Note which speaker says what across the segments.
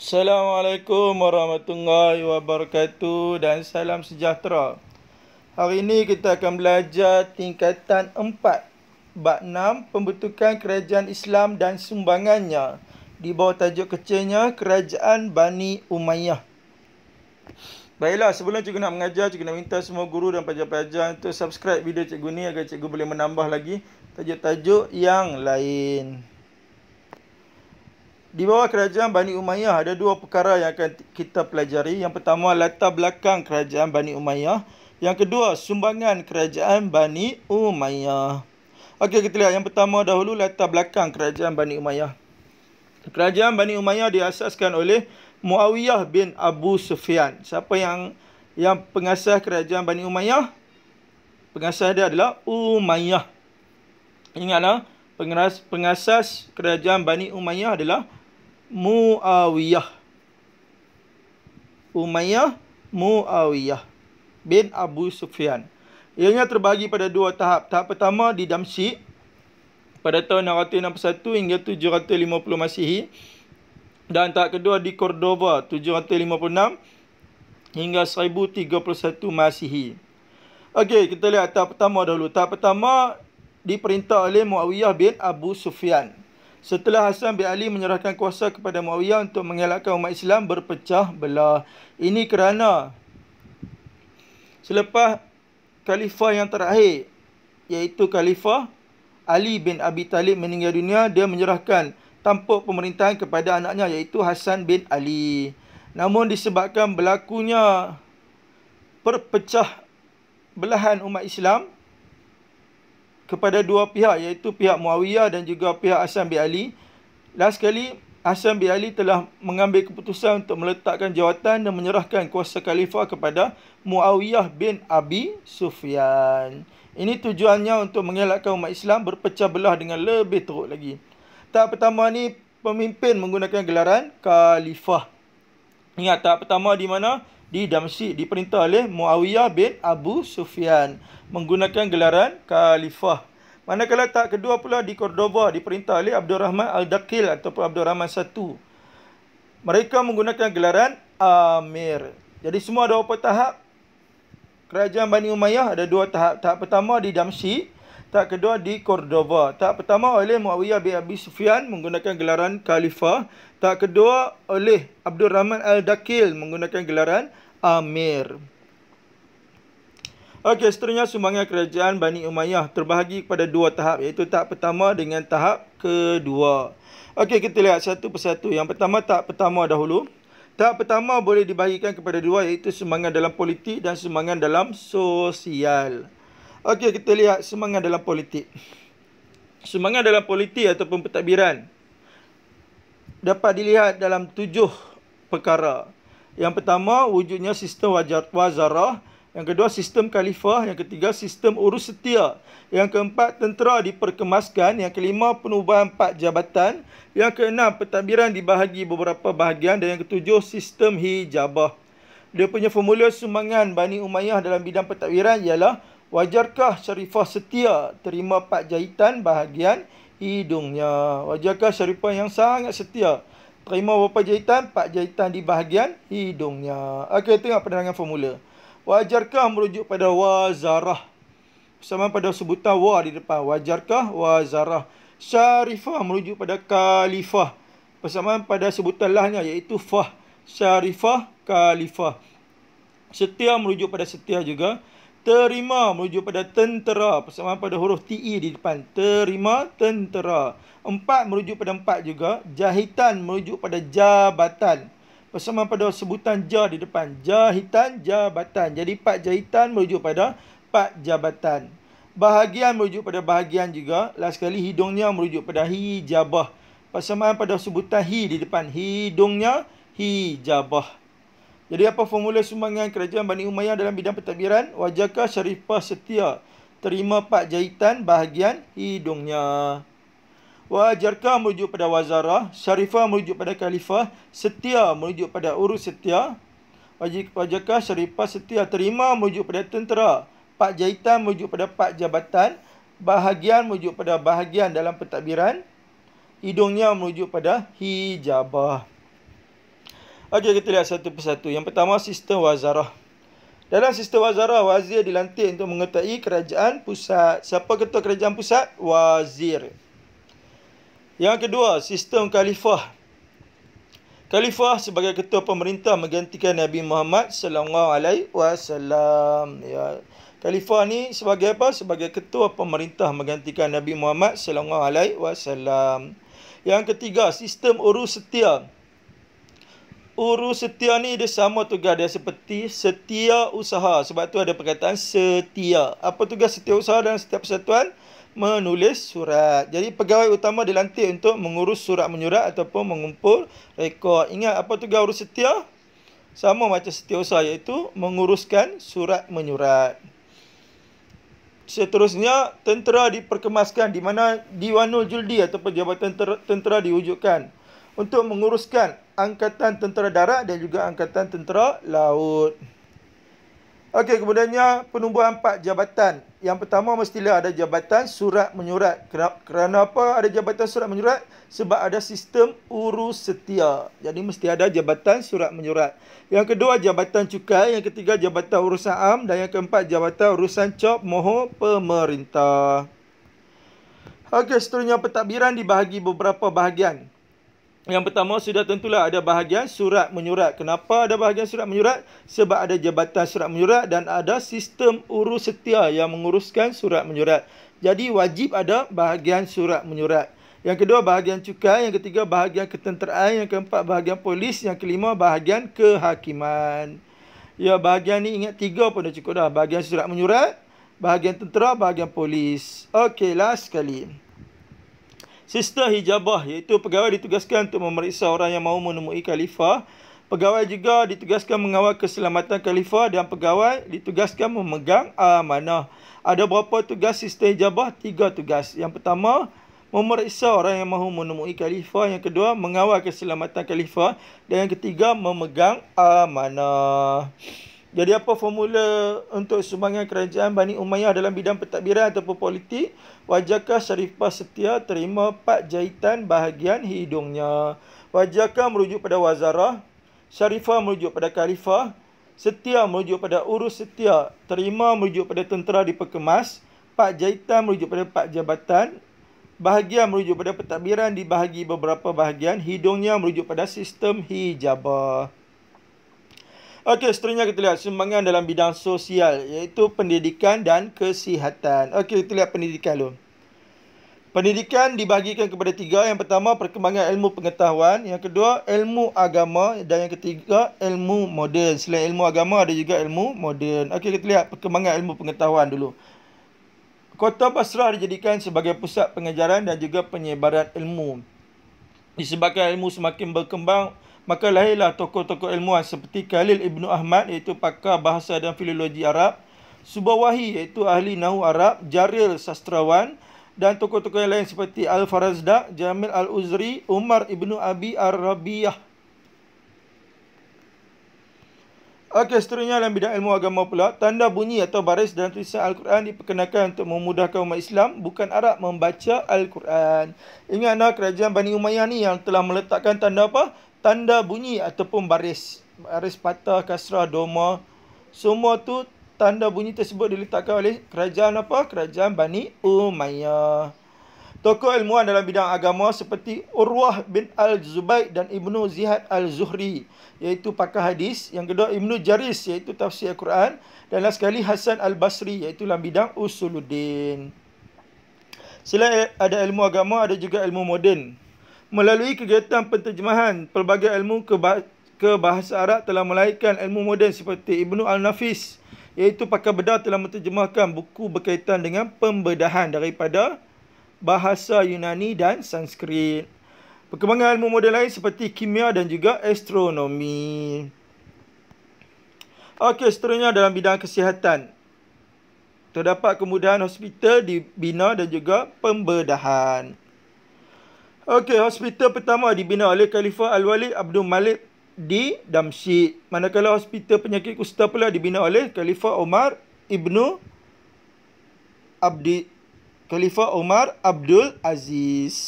Speaker 1: Assalamualaikum warahmatullahi wabarakatuh dan salam sejahtera. Hari ini kita akan belajar tingkatan 4 bab 6 pembentukan kerajaan Islam dan sumbangannya di bawah tajuk kecilnya Kerajaan Bani Umayyah. Baiklah, sebelum cikgu nak mengajar, cikgu nak minta semua guru dan pelajar-pelajar untuk subscribe video cikgu ni agar cikgu boleh menambah lagi tajuk-tajuk yang lain. Di bawah kerajaan Bani Umayyah ada dua perkara yang akan kita pelajari. Yang pertama latar belakang kerajaan Bani Umayyah. Yang kedua sumbangan kerajaan Bani Umayyah. Okey kita lihat yang pertama dahulu latar belakang kerajaan Bani Umayyah. Kerajaan Bani Umayyah diasaskan oleh Muawiyah bin Abu Sufyan. Siapa yang yang pengasas kerajaan Bani Umayyah? Pengasas dia adalah Umayyah. Ingatlah, pengasas, pengasas kerajaan Bani Umayyah adalah Muawiyah. Umayyah Muawiyah bin Abu Sufyan. Ianya terbagi pada dua tahap. Tahap pertama di Damsyik pada tahun 661 hingga 750 Masihi dan tahap kedua di Cordova 756 hingga 1031 Masihi. Okey, kita lihat tahap pertama dahulu. Tahap pertama diperintah oleh Muawiyah bin Abu Sufyan setelah Hasan bin Ali menyerahkan kuasa kepada Muawiyah untuk mengelakkan umat Islam berpecah belah. Ini kerana selepas khalifah yang terakhir iaitu khalifah Ali bin Abi Talib meninggal dunia, dia menyerahkan tampuk pemerintahan kepada anaknya iaitu Hasan bin Ali. Namun disebabkan berlakunya perpecah belahan umat Islam, kepada dua pihak iaitu pihak Muawiyah dan juga pihak Hasan bin Ali. Last kali Hasan bin Ali telah mengambil keputusan untuk meletakkan jawatan dan menyerahkan kuasa khalifah kepada Muawiyah bin Abi Sufyan. Ini tujuannya untuk mengelakkan umat Islam berpecah belah dengan lebih teruk lagi. Tahap pertama ni pemimpin menggunakan gelaran khalifah. Ingat tahap pertama di mana di Damsyik diperintah oleh Muawiyah bin Abu Sufyan menggunakan gelaran Khalifah. Manakala tak kedua pula di Cordoba diperintah oleh Abdul Rahman Al-Dakil ataupun Abdul Rahman I. Mereka menggunakan gelaran Amir. Jadi semua ada berapa tahap? Kerajaan Bani Umayyah ada dua tahap. Tahap pertama di Damsyik tak kedua di Cordova. Tak pertama oleh Muawiyah bin Abi Sufyan menggunakan gelaran Khalifah. Tak kedua oleh Abdul Rahman Al-Dakil menggunakan gelaran Amir. Okey, seterusnya sumbangan kerajaan Bani Umayyah terbahagi kepada dua tahap iaitu tahap pertama dengan tahap kedua. Okey, kita lihat satu persatu. Yang pertama, tahap pertama dahulu. Tahap pertama boleh dibahagikan kepada dua iaitu sumbangan dalam politik dan sumbangan dalam sosial. Okey, kita lihat semangat dalam politik. Semangat dalam politik ataupun pentadbiran dapat dilihat dalam tujuh perkara. Yang pertama, wujudnya sistem wajar, wazarah. Yang kedua, sistem khalifah. Yang ketiga, sistem urus setia. Yang keempat, tentera diperkemaskan. Yang kelima, penubahan empat jabatan. Yang keenam, pentadbiran dibahagi beberapa bahagian. Dan yang ketujuh, sistem hijabah. Dia punya formula sumbangan Bani Umayyah dalam bidang pentadbiran ialah... Wajarkah Syarifah setia terima Pak jahitan bahagian hidungnya? Wajarkah Syarifah yang sangat setia terima berapa jahitan? Pak jahitan di bahagian hidungnya. Okey, tengok penerangan formula. Wajarkah merujuk pada wazarah? Sama pada sebutan wa di depan. Wajarkah wazarah? Syarifah merujuk pada kalifah. Persamaan pada sebutan lahnya iaitu fah. Syarifah, kalifah. Setia merujuk pada setia juga terima merujuk pada tentera persamaan pada huruf t TE di depan terima tentera empat merujuk pada empat juga jahitan merujuk pada jabatan persamaan pada sebutan ja di depan jahitan jabatan jadi empat jahitan merujuk pada empat jabatan bahagian merujuk pada bahagian juga last sekali hidungnya merujuk pada hijabah persamaan pada sebutan hi di depan hidungnya hijabah jadi apa formula sumbangan kerajaan Bani Umayyah dalam bidang pentadbiran? Wajahkah syarifah setia terima pak jahitan bahagian hidungnya? Wajarkah merujuk pada wazarah? Syarifah merujuk pada khalifah? Setia merujuk pada urus setia? Wajahkah syarifah setia terima merujuk pada tentera? Pak jahitan merujuk pada pak jabatan? Bahagian merujuk pada bahagian dalam pentadbiran? Hidungnya merujuk pada hijabah. Okey, kita lihat satu persatu. Yang pertama, sistem wazarah. Dalam sistem wazarah, wazir dilantik untuk mengetahui kerajaan pusat. Siapa ketua kerajaan pusat? Wazir. Yang kedua, sistem khalifah. Khalifah sebagai ketua pemerintah menggantikan Nabi Muhammad sallallahu alaihi wasallam. Ya. Khalifah ni sebagai apa? Sebagai ketua pemerintah menggantikan Nabi Muhammad sallallahu alaihi wasallam. Yang ketiga, sistem urus setia uru setia ni dia sama tugas dia seperti setia usaha. Sebab tu ada perkataan setia. Apa tugas setia usaha dalam setiap persatuan? Menulis surat. Jadi pegawai utama dilantik untuk mengurus surat-menyurat ataupun mengumpul rekod. Ingat apa tugas uru setia? Sama macam setia usaha iaitu menguruskan surat-menyurat. Seterusnya, tentera diperkemaskan di mana Diwanul Juldi ataupun Jabatan Tentera diwujudkan untuk menguruskan angkatan tentera darat dan juga angkatan tentera laut. Okey, kemudiannya penubuhan empat jabatan. Yang pertama mestilah ada jabatan surat menyurat. Kerana apa ada jabatan surat menyurat? Sebab ada sistem urus setia. Jadi mesti ada jabatan surat menyurat. Yang kedua jabatan cukai, yang ketiga jabatan urusan am dan yang keempat jabatan urusan cop moho pemerintah. Okey, seterusnya pentadbiran dibahagi beberapa bahagian. Yang pertama sudah tentulah ada bahagian surat menyurat. Kenapa ada bahagian surat menyurat? Sebab ada jabatan surat menyurat dan ada sistem urus setia yang menguruskan surat menyurat. Jadi wajib ada bahagian surat menyurat. Yang kedua bahagian cukai, yang ketiga bahagian ketenteraan, yang keempat bahagian polis, yang kelima bahagian kehakiman. Ya bahagian ni ingat tiga pun dah cukup dah. Bahagian surat menyurat, bahagian tentera, bahagian polis. Okey last sekali. Sister Hijabah iaitu pegawai ditugaskan untuk memeriksa orang yang mahu menemui khalifah. Pegawai juga ditugaskan mengawal keselamatan khalifah dan pegawai ditugaskan memegang amanah. Ada berapa tugas Sister Hijabah? Tiga tugas. Yang pertama, memeriksa orang yang mahu menemui khalifah. Yang kedua, mengawal keselamatan khalifah. Dan yang ketiga, memegang amanah. Jadi apa formula untuk sumbangan kerajaan Bani Umayyah dalam bidang pentadbiran ataupun politik? Wajahkah Syarifah Setia terima pat jahitan bahagian hidungnya? Wajahkah merujuk pada wazarah? Syarifah merujuk pada khalifah? Setia merujuk pada urus setia? Terima merujuk pada tentera diperkemas? Pat jahitan merujuk pada pat jabatan? Bahagian merujuk pada pentadbiran dibahagi beberapa bahagian. Hidungnya merujuk pada sistem hijabah. Okey, seterusnya kita lihat sumbangan dalam bidang sosial iaitu pendidikan dan kesihatan. Okey, kita lihat pendidikan dulu. Pendidikan dibahagikan kepada tiga. Yang pertama, perkembangan ilmu pengetahuan. Yang kedua, ilmu agama. Dan yang ketiga, ilmu moden. Selain ilmu agama, ada juga ilmu moden. Okey, kita lihat perkembangan ilmu pengetahuan dulu. Kota Basrah dijadikan sebagai pusat pengajaran dan juga penyebaran ilmu. Disebabkan ilmu semakin berkembang, Maka lahirlah tokoh-tokoh ilmuan seperti Khalil Ibn Ahmad iaitu pakar bahasa dan filologi Arab, Subawahi iaitu ahli Nahu Arab, Jaril Sastrawan dan tokoh-tokoh lain seperti Al-Farazdaq, Jamil Al-Uzri, Umar Ibn Abi Ar-Rabiyah. Okey, seterusnya dalam bidang ilmu agama pula, tanda bunyi atau baris dalam tulisan Al-Quran diperkenalkan untuk memudahkan umat Islam, bukan Arab membaca Al-Quran. Ingatlah kerajaan Bani Umayyah ni yang telah meletakkan tanda apa? tanda bunyi ataupun baris baris patah kasrah doma semua tu tanda bunyi tersebut diletakkan oleh kerajaan apa kerajaan Bani Umayyah tokoh ilmuan dalam bidang agama seperti Urwah bin al Zubayr dan Ibnu Zihad Al-Zuhri iaitu pakar hadis yang kedua Ibnu Jaris iaitu tafsir Al-Quran dan last sekali Hasan Al-Basri iaitu dalam bidang Usuluddin Selain ada ilmu agama ada juga ilmu moden Melalui kegiatan penterjemahan pelbagai ilmu ke bahasa Arab telah melahirkan ilmu moden seperti Ibnu Al-Nafis iaitu pakar bedah telah menterjemahkan buku berkaitan dengan pembedahan daripada bahasa Yunani dan Sanskrit. Perkembangan ilmu moden lain seperti kimia dan juga astronomi. Okey, seterusnya dalam bidang kesihatan. Terdapat kemudahan hospital dibina dan juga pembedahan. Okey, hospital pertama dibina oleh Khalifah Al-Walid Abdul Malik di Damsyik. Manakala hospital penyakit kusta pula dibina oleh Khalifah Omar Ibnu Abdi Khalifah Omar Abdul Aziz.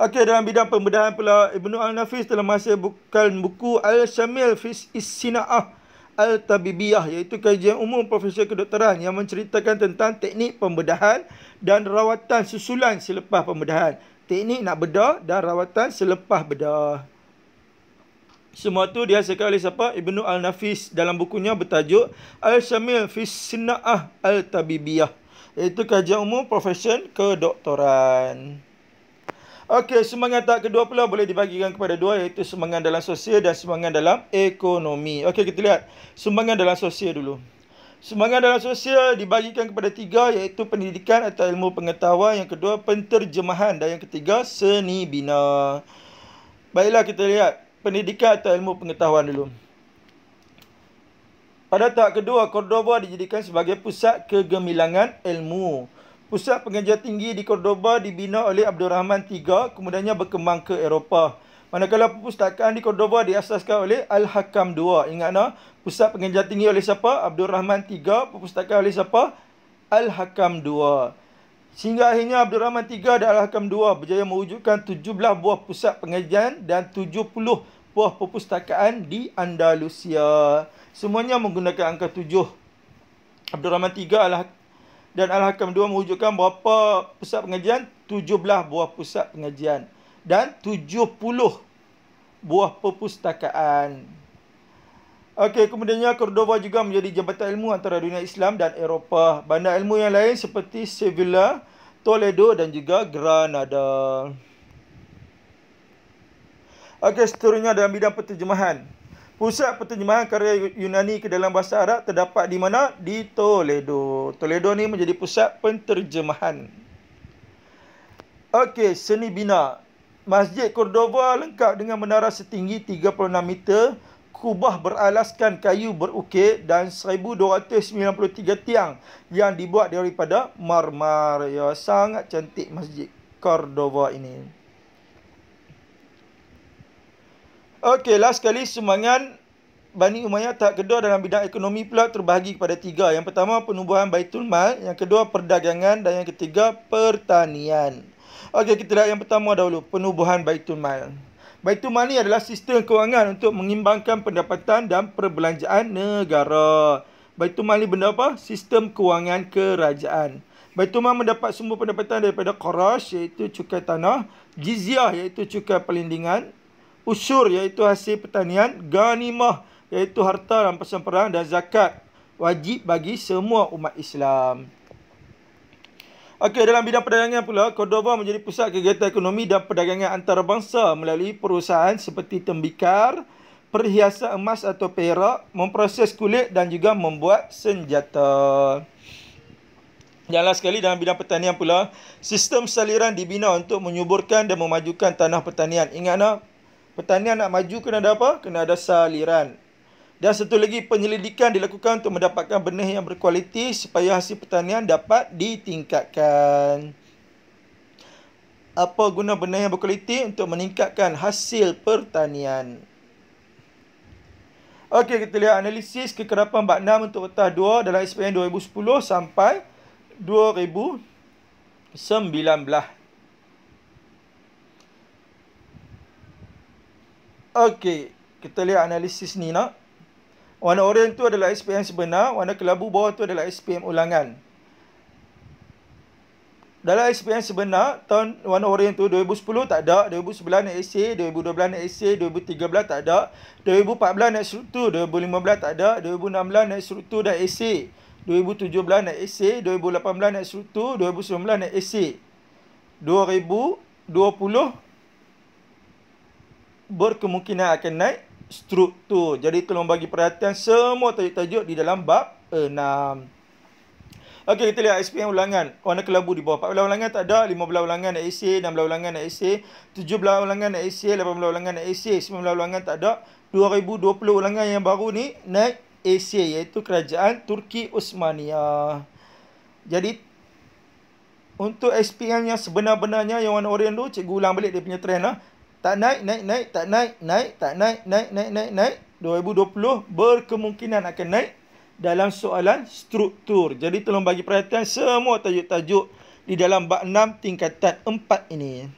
Speaker 1: Okey, dalam bidang pembedahan pula Ibnu Al-Nafis telah bukan buku Al-Shamil Fis Isinaah. Ah. Al-Tabibiyah iaitu kajian umum Profesor Kedokteran yang menceritakan tentang teknik pembedahan dan rawatan susulan selepas pembedahan. Teknik nak bedah dan rawatan selepas bedah. Semua tu dihasilkan oleh siapa? Ibnu Al-Nafis dalam bukunya bertajuk Al-Shamil fi Al-Tabibiyah iaitu kajian umum Profesor Kedokteran. Okey, sumbangan tak kedua pula boleh dibagikan kepada dua iaitu sumbangan dalam sosial dan sumbangan dalam ekonomi. Okey, kita lihat sumbangan dalam sosial dulu. Sumbangan dalam sosial dibagikan kepada tiga iaitu pendidikan atau ilmu pengetahuan, yang kedua penterjemahan dan yang ketiga seni bina. Baiklah kita lihat pendidikan atau ilmu pengetahuan dulu. Pada tahap kedua, Cordoba dijadikan sebagai pusat kegemilangan ilmu. Pusat pengajian tinggi di Cordoba dibina oleh Abdul Rahman III kemudiannya berkembang ke Eropah. Manakala perpustakaan di Cordoba diasaskan oleh Al-Hakam II. Ingat tak? pusat pengajian tinggi oleh siapa? Abdul Rahman III, perpustakaan oleh siapa? Al-Hakam II. Sehingga akhirnya Abdul Rahman III dan Al-Hakam II berjaya mewujudkan 17 buah pusat pengajian dan 70 buah perpustakaan di Andalusia. Semuanya menggunakan angka 7. Abdul Rahman III adalah dan Al-Hakam 2 merujukkan berapa pusat pengajian? 17 buah pusat pengajian dan 70 buah perpustakaan. Okey, kemudiannya Cordoba juga menjadi jabatan ilmu antara dunia Islam dan Eropah. Bandar ilmu yang lain seperti Sevilla, Toledo dan juga Granada. Okey, seterusnya dalam bidang penterjemahan. Pusat penterjemahan karya Yunani ke dalam bahasa Arab terdapat di mana? Di Toledo. Toledo ni menjadi pusat penterjemahan. Okey, seni bina. Masjid Cordova lengkap dengan menara setinggi 36 meter, kubah beralaskan kayu berukir dan 1,293 tiang yang dibuat daripada marmar. Ya, sangat cantik masjid Cordova ini. Okey, last sekali sumbangan Bani Umayyah tak kedua dalam bidang ekonomi pula terbahagi kepada tiga. Yang pertama penubuhan Baitul Mal, yang kedua perdagangan dan yang ketiga pertanian. Okey, kita lihat yang pertama dahulu, penubuhan Baitul Mal. Baitul Mal ni adalah sistem kewangan untuk mengimbangkan pendapatan dan perbelanjaan negara. Baitul Mal ni benda apa? Sistem kewangan kerajaan. Baitul Mal mendapat sumber pendapatan daripada Qarash iaitu cukai tanah, jizyah iaitu cukai perlindungan, usyur iaitu hasil pertanian, ganimah iaitu harta dan pasukan perang dan zakat wajib bagi semua umat Islam. Okey, dalam bidang perdagangan pula, Cordova menjadi pusat kegiatan ekonomi dan perdagangan antarabangsa melalui perusahaan seperti tembikar, perhiasan emas atau perak, memproses kulit dan juga membuat senjata. Yang last sekali dalam bidang pertanian pula, sistem saliran dibina untuk menyuburkan dan memajukan tanah pertanian. Ingatlah, Pertanian nak maju kena ada apa? Kena ada saliran. Dan satu lagi penyelidikan dilakukan untuk mendapatkan benih yang berkualiti supaya hasil pertanian dapat ditingkatkan. Apa guna benih yang berkualiti untuk meningkatkan hasil pertanian? Okey, kita lihat analisis kekerapan bab 6 untuk petah 2 dalam SPN 2010 sampai 2019. Okey, kita lihat analisis ni nak. Warna oranye tu adalah SPM sebenar, warna kelabu bawah tu adalah SPM ulangan. Dalam SPM sebenar, tahun warna oranye tu 2010 tak ada, 2011 naik SA, 2012 naik SA, 2013 tak ada, 2014 naik struktur, 2015 tak ada, 2016 naik struktur dan SA, 2017 naik SA, 2018 naik struktur, 2019 naik SA. 2020 berkemungkinan akan naik struktur. Jadi tolong bagi perhatian semua tajuk-tajuk di dalam bab 6. Okey, kita lihat SPM ulangan. Warna kelabu di bawah. 14 ulangan tak ada. 15 ulangan nak isi. 16 ulangan nak isi. 17 ulangan nak isi. 18 ulangan nak isi. 19 ulangan tak ada. 2020 ulangan yang baru ni naik AC iaitu kerajaan Turki Osmania. Jadi untuk SPM yang sebenar-benarnya yang warna oranye tu cikgu ulang balik dia punya trend lah. Tak naik, naik, naik, tak naik, naik, tak naik, naik, naik, naik, naik. 2020 berkemungkinan akan naik dalam soalan struktur. Jadi tolong bagi perhatian semua tajuk-tajuk di dalam bab 6 tingkatan 4 ini.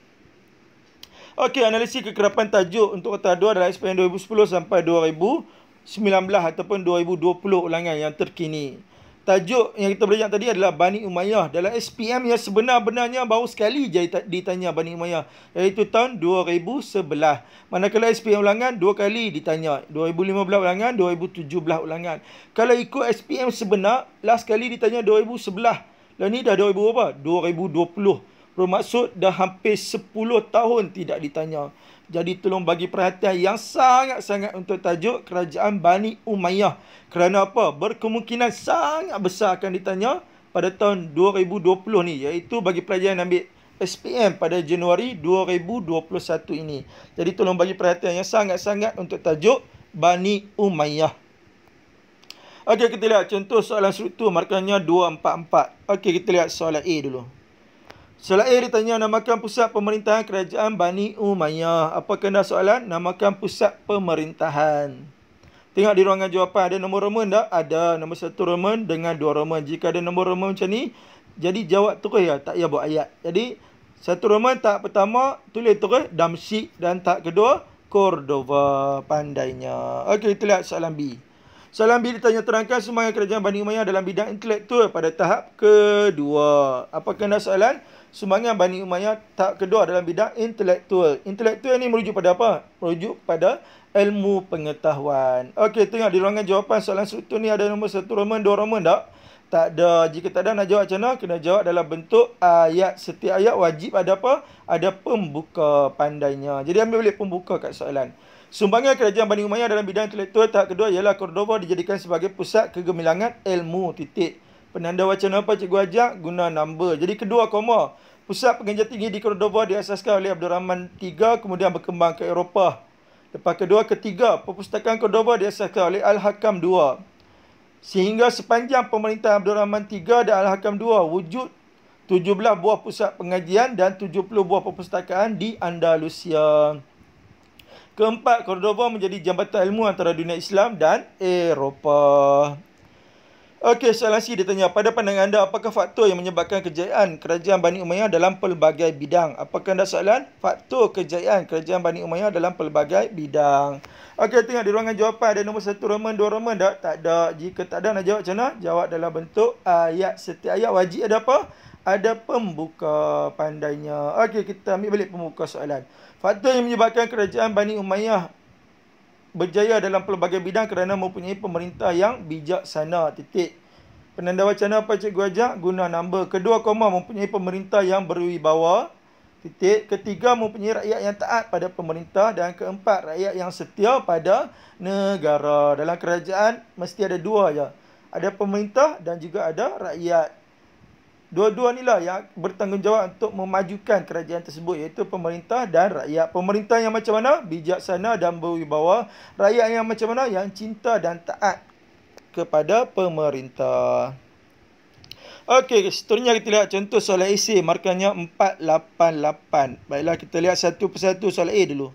Speaker 1: Okey, analisis kekerapan tajuk untuk kota 2 adalah SPM 2010 sampai 2019 ataupun 2020 ulangan yang terkini tajuk yang kita belajar tadi adalah Bani Umayyah dalam SPM yang sebenar-benarnya baru sekali ditanya Bani Umayyah iaitu tahun 2011 manakala SPM ulangan dua kali ditanya 2015 ulangan 2017 ulangan kalau ikut SPM sebenar last kali ditanya 2011 dan lah ni dah 2000 apa 2020 bermaksud dah hampir 10 tahun tidak ditanya jadi tolong bagi perhatian yang sangat-sangat untuk tajuk kerajaan Bani Umayyah. Kerana apa? Berkemungkinan sangat besar akan ditanya pada tahun 2020 ni. Iaitu bagi pelajaran ambil SPM pada Januari 2021 ini. Jadi tolong bagi perhatian yang sangat-sangat untuk tajuk Bani Umayyah. Okey, kita lihat contoh soalan struktur markahnya 244. Okey, kita lihat soalan A dulu. Selain ditanya namakan pusat pemerintahan kerajaan Bani Umayyah. Apa kena soalan? Namakan pusat pemerintahan. Tengok di ruangan jawapan ada nombor Roman tak? Ada nombor satu Roman dengan dua Roman. Jika ada nombor Roman macam ni, jadi jawab terus ya. Tak payah buat ayat. Jadi, satu Roman tak pertama, tulis terus Damsyik dan tak kedua, Cordova. Pandainya. Okey, kita lihat soalan B. Salam bila tanya terangkan semangat kerajaan Bani Umayyah dalam bidang intelektual pada tahap kedua. Apakah anda soalan? Sumbangan Bani Umayyah tahap kedua dalam bidang intelektual. Intelektual ni merujuk pada apa? Merujuk pada ilmu pengetahuan. Okey, tengok di ruangan jawapan soalan struktur ni ada nombor satu Roman, dua Roman tak? Tak ada. Jika tak ada nak jawab macam mana? Kena jawab dalam bentuk ayat. Setiap ayat wajib ada apa? Ada pembuka pandainya. Jadi ambil balik pembuka kat soalan. Sumbangan kerajaan Bani Umayyah dalam bidang intelektual tahap kedua ialah Cordova dijadikan sebagai pusat kegemilangan ilmu titik. Penanda wacana apa cikgu ajak? Guna number. Jadi kedua koma. Pusat pengajian tinggi di Cordova diasaskan oleh Abdul Rahman III kemudian berkembang ke Eropah. Lepas kedua ketiga, perpustakaan Cordova diasaskan oleh Al-Hakam II. Sehingga sepanjang pemerintahan Abdul Rahman III dan Al-Hakam II wujud 17 buah pusat pengajian dan 70 buah perpustakaan di Andalusia. Keempat, Cordova menjadi jambatan ilmu antara dunia Islam dan Eropah. Okey, soalan C dia tanya, pada pandangan anda, apakah faktor yang menyebabkan kejayaan kerajaan Bani Umayyah dalam pelbagai bidang? Apakah anda soalan? Faktor kejayaan kerajaan Bani Umayyah dalam pelbagai bidang. Okey, tengok di ruangan jawapan ada nombor satu Roman, dua Roman tak? Tak ada. Jika tak ada, nak jawab macam mana? Jawab dalam bentuk ayat. Setiap ayat wajib ada apa? Ada pembuka pandainya. Okey, kita ambil balik pembuka soalan. Fakta yang menyebabkan kerajaan Bani Umayyah berjaya dalam pelbagai bidang kerana mempunyai pemerintah yang bijaksana. Titik. Penanda wacana apa cikgu ajak? Guna nombor Kedua koma mempunyai pemerintah yang berwibawa. Titik. Ketiga mempunyai rakyat yang taat pada pemerintah. Dan keempat, rakyat yang setia pada negara. Dalam kerajaan mesti ada dua saja, ya. Ada pemerintah dan juga ada rakyat. Dua-dua ni lah yang bertanggungjawab untuk memajukan kerajaan tersebut iaitu pemerintah dan rakyat. Pemerintah yang macam mana? Bijaksana dan berwibawa. Rakyat yang macam mana? Yang cinta dan taat kepada pemerintah. Okey, seterusnya kita lihat contoh soalan AC markahnya 488. Baiklah kita lihat satu persatu soalan A dulu.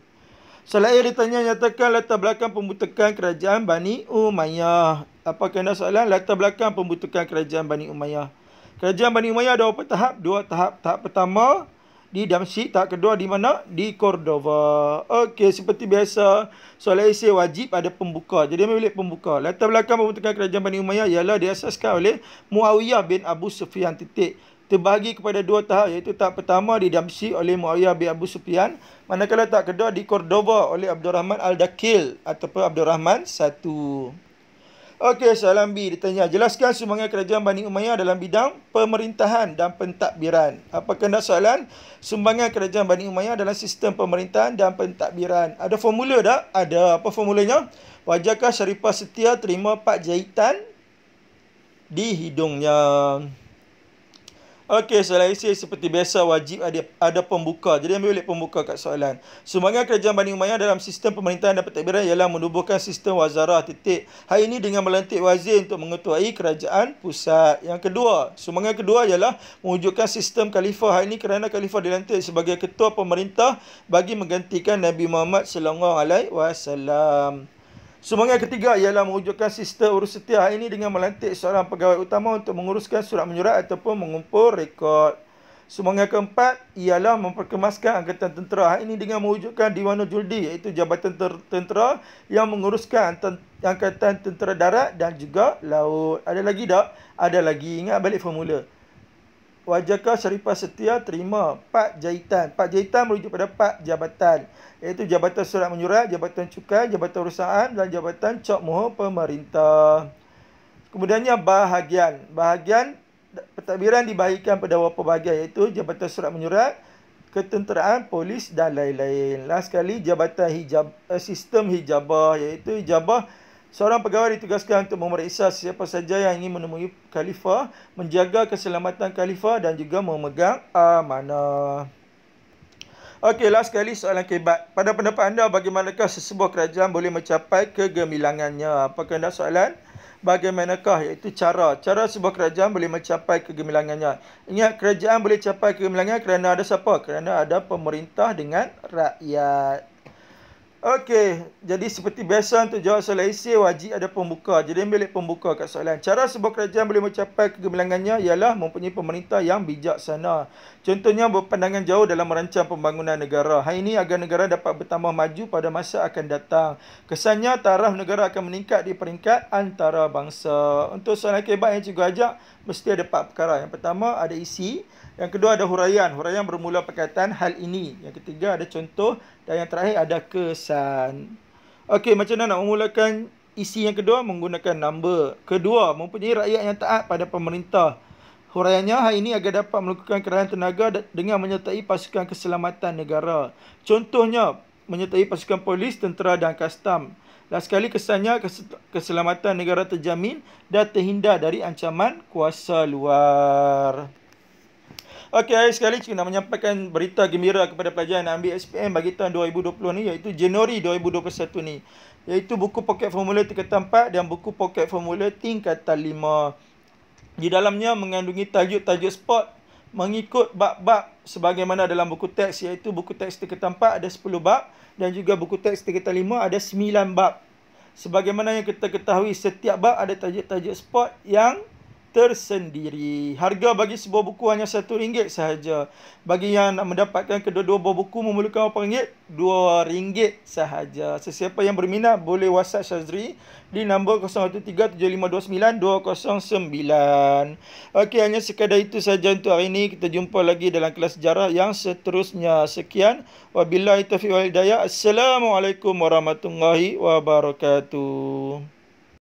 Speaker 1: Soalan A ditanya nyatakan latar belakang pembentukan kerajaan Bani Umayyah. Apa kena soalan latar belakang pembentukan kerajaan Bani Umayyah? Kerajaan Bani Umayyah ada berapa tahap? Dua tahap. Tahap pertama di Damsyik, tahap kedua di mana? Di Cordova. Okey, seperti biasa, soalan esei wajib ada pembuka. Jadi ambil bilik pembuka. Latar belakang pembentukan Kerajaan Bani Umayyah ialah diasaskan oleh Muawiyah bin Abu Sufyan titik. terbagi kepada dua tahap iaitu tahap pertama di Damsyik oleh Muawiyah bin Abu Sufyan, manakala tahap kedua di Cordova oleh Abdul Rahman Al-Dakil ataupun Abdul Rahman satu. Okey, soalan B ditanya. Jelaskan sumbangan kerajaan Bani Umayyah dalam bidang pemerintahan dan pentadbiran. Apa kena soalan? Sumbangan kerajaan Bani Umayyah dalam sistem pemerintahan dan pentadbiran. Ada formula tak? Ada. Apa formulanya? Wajarkah Syarifah Setia terima Pak Jahitan di hidungnya? Okey, soalan isi seperti biasa wajib ada, ada pembuka. Jadi ambil balik pembuka kat soalan. Sumbangan kerajaan Bani Umayyah dalam sistem pemerintahan dan pentadbiran ialah menubuhkan sistem wazarah titik. Hari ini dengan melantik wazir untuk mengetuai kerajaan pusat. Yang kedua, sumbangan kedua ialah mewujudkan sistem khalifah hari ini kerana khalifah dilantik sebagai ketua pemerintah bagi menggantikan Nabi Muhammad sallallahu alaihi wasallam. Sumbangan ketiga ialah mewujudkan sistem urus setia ini dengan melantik seorang pegawai utama untuk menguruskan surat menyurat ataupun mengumpul rekod. Sumbangan keempat ialah memperkemaskan angkatan tentera ini dengan mewujudkan Diwano Juldi iaitu Jabatan Tentera yang menguruskan angkatan tentera darat dan juga laut. Ada lagi tak? Ada lagi. Ingat balik formula wajakah syarifah setia terima pak Jaitan. Pak Jaitan merujuk pada pak jabatan. Iaitu jabatan surat menyurat, jabatan cukai, jabatan urusan dan jabatan cok moho pemerintah. Kemudiannya bahagian. Bahagian pentadbiran dibahagikan pada beberapa bahagian iaitu jabatan surat menyurat, ketenteraan, polis dan lain-lain. Last sekali jabatan hijab, eh, sistem hijabah iaitu hijabah Seorang pegawai ditugaskan untuk memeriksa siapa saja yang ingin menemui khalifah, menjaga keselamatan khalifah dan juga memegang amanah. Okey, last sekali soalan kebat. Pada pendapat anda, bagaimanakah sesebuah kerajaan boleh mencapai kegemilangannya? Apakah anda soalan? Bagaimanakah iaitu cara cara sebuah kerajaan boleh mencapai kegemilangannya? Ingat kerajaan boleh capai kegemilangannya kerana ada siapa? Kerana ada pemerintah dengan rakyat. Okey, jadi seperti biasa untuk jawab soalan isi wajib ada pembuka. Jadi ambil pembuka kat soalan. Cara sebuah kerajaan boleh mencapai kegemilangannya ialah mempunyai pemerintah yang bijaksana. Contohnya berpandangan jauh dalam merancang pembangunan negara. Hal ini agar negara dapat bertambah maju pada masa akan datang. Kesannya taraf negara akan meningkat di peringkat antarabangsa. Untuk soalan kebat yang cikgu ajak, mesti ada empat perkara. Yang pertama ada isi, yang kedua ada huraian. Huraian bermula perkataan hal ini. Yang ketiga ada contoh dan yang terakhir ada kesan. Okey, macam mana nak memulakan isi yang kedua menggunakan number. Kedua, mempunyai rakyat yang taat pada pemerintah. Huraiannya hari ini agar dapat melakukan kerajaan tenaga dengan menyertai pasukan keselamatan negara. Contohnya, menyertai pasukan polis, tentera dan kastam. Last sekali kesannya keselamatan negara terjamin dan terhindar dari ancaman kuasa luar. Okey, sekali cik nak menyampaikan berita gembira kepada pelajar yang ambil SPM bagi tahun 2020 ni iaitu Januari 2021 ni. Iaitu buku poket formula tingkatan 4 dan buku poket formula tingkatan 5. Di dalamnya mengandungi tajuk-tajuk sport mengikut bab-bab sebagaimana dalam buku teks iaitu buku teks tingkatan 4 ada 10 bab dan juga buku teks tingkatan 5 ada 9 bab. Sebagaimana yang kita ketahui setiap bab ada tajuk-tajuk spot yang tersendiri. Harga bagi sebuah buku hanya satu ringgit sahaja. Bagi yang nak mendapatkan kedua-dua buah buku memerlukan berapa ringgit? Dua ringgit sahaja. Sesiapa yang berminat boleh WhatsApp Syazri di nombor 013-7529-209. Okey, hanya sekadar itu sahaja untuk hari ini. Kita jumpa lagi dalam kelas sejarah yang seterusnya. Sekian. Wabillahi taufiq wal hidayah. Assalamualaikum warahmatullahi wabarakatuh.